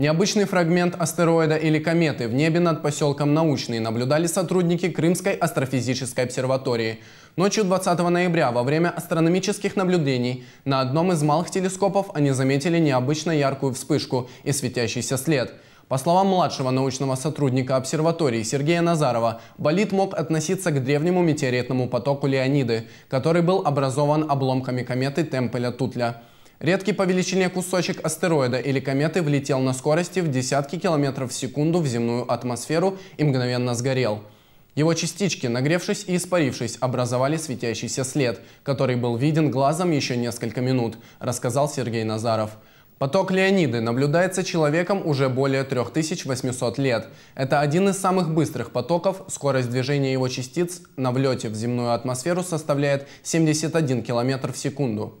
Необычный фрагмент астероида или кометы в небе над поселком Научный наблюдали сотрудники Крымской астрофизической обсерватории. Ночью 20 ноября во время астрономических наблюдений на одном из малых телескопов они заметили необычно яркую вспышку и светящийся след. По словам младшего научного сотрудника обсерватории Сергея Назарова, болид мог относиться к древнему метеоритному потоку Леониды, который был образован обломками кометы Темпеля-Тутля. Редкий по величине кусочек астероида или кометы влетел на скорости в десятки километров в секунду в земную атмосферу и мгновенно сгорел. Его частички, нагревшись и испарившись, образовали светящийся след, который был виден глазом еще несколько минут, рассказал Сергей Назаров. Поток Леониды наблюдается человеком уже более 3800 лет. Это один из самых быстрых потоков. Скорость движения его частиц на влете в земную атмосферу составляет 71 км в секунду.